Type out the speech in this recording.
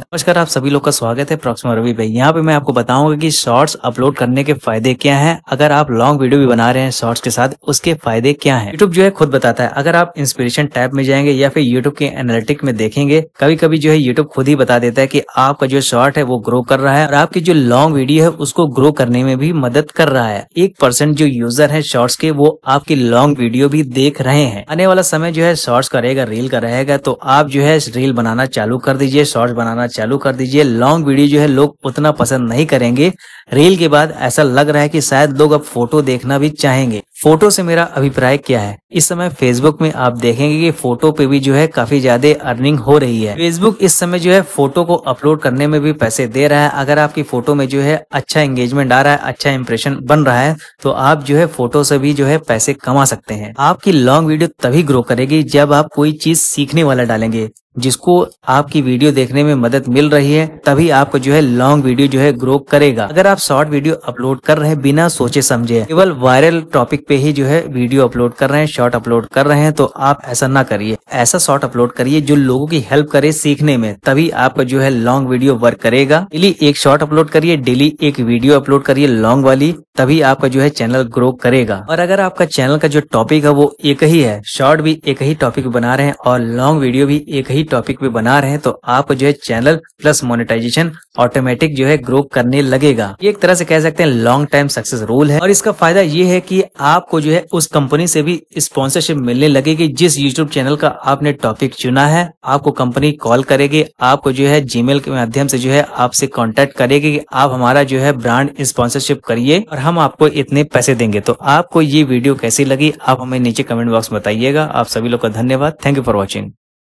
नमस्कार आप सभी लोग का स्वागत है प्रॉक्सिमा रवि भाई यहाँ पे मैं आपको बताऊंगा कि शॉर्ट्स अपलोड करने के फायदे क्या हैं अगर आप लॉन्ग वीडियो भी बना रहे हैं शॉर्ट्स के साथ उसके फायदे क्या हैं यूट्यूब जो है खुद बताता है अगर आप इंस्पिरेशन टैब में जाएंगे या फिर यूट्यूब के एनालिटिक में देखेंगे कभी कभी जो है यूट्यूब खुद ही बता देता है की आपका जो शॉर्ट है वो ग्रो कर रहा है और आपकी जो लॉन्ग वीडियो है उसको ग्रो करने में भी मदद कर रहा है एक परसेंट जो यूजर है शॉर्ट्स के वो आपकी लॉन्ग वीडियो भी देख रहे हैं आने वाला समय जो है शॉर्ट्स का रहेगा रील का रहेगा तो आप जो है रील बनाना चालू कर दीजिए शॉर्ट्स बनाना करना चालू कर दीजिए लॉन्ग वीडियो जो है लोग उतना पसंद नहीं करेंगे रील के बाद ऐसा लग रहा है कि शायद लोग अब फोटो देखना भी चाहेंगे फोटो से मेरा अभिप्राय क्या है इस समय फेसबुक में आप देखेंगे कि फोटो पे भी जो है काफी ज्यादा अर्निंग हो रही है फेसबुक इस समय जो है फोटो को अपलोड करने में भी पैसे दे रहा है अगर आपकी फोटो में जो है अच्छा एंगेजमेंट आ रहा है अच्छा इम्प्रेशन बन रहा है तो आप जो है फोटो से भी जो है पैसे कमा सकते हैं आपकी लॉन्ग वीडियो तभी ग्रो करेगी जब आप कोई चीज सीखने वाला डालेंगे जिसको आपकी वीडियो देखने में मदद मिल रही है तभी आपको जो है लॉन्ग वीडियो जो है ग्रो करेगा अगर आप शॉर्ट वीडियो अपलोड कर रहे हैं बिना सोचे समझे केवल वायरल टॉपिक पे ही जो है वीडियो अपलोड कर रहे हैं शॉर्ट अपलोड कर रहे हैं तो आप ऐसा ना करिए ऐसा शॉर्ट अपलोड करिए जो लोगों की हेल्प करे सीखने में तभी आपका जो है लॉन्ग वीडियो वर्क करेगा डेली एक शॉर्ट अपलोड करिए डेली एक वीडियो अपलोड करिए लॉन्ग वाली तभी आपका जो है चैनल ग्रो करेगा और अगर आपका चैनल का जो टॉपिक है वो एक ही है शॉर्ट भी एक ही टॉपिक बना रहे हैं और लॉन्ग वीडियो भी एक ही टॉपिक पे बना रहे हैं तो आपको जो है चैनल प्लस मोनेटाइजेशन ऑटोमेटिक जो है ग्रो करने लगेगा ये एक तरह से कह सकते हैं लॉन्ग टाइम सक्सेस रूल है और इसका फायदा ये है की आपको जो है उस कंपनी से भी स्पॉन्सरशिप मिलने लगेगी जिस यूट्यूब चैनल का आपने टॉपिक चुना है आपको कंपनी कॉल करेगी आपको जो है जीमेल के माध्यम से जो है आपसे कॉन्टेक्ट करेगी आप हमारा जो है ब्रांड स्पॉन्सरशिप करिए और हम आपको इतने पैसे देंगे तो आपको ये वीडियो कैसी लगी आप हमें नीचे कमेंट बॉक्स बताइएगा आप सभी लोग का धन्यवाद थैंक यू फॉर वॉचिंग